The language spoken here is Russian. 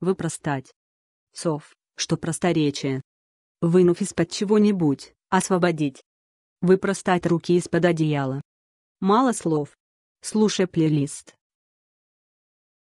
выпростать. Сов, что просторечие. Вынув из-под чего-нибудь, освободить. Выпростать руки из-под одеяла. Мало слов. Слушай плейлист.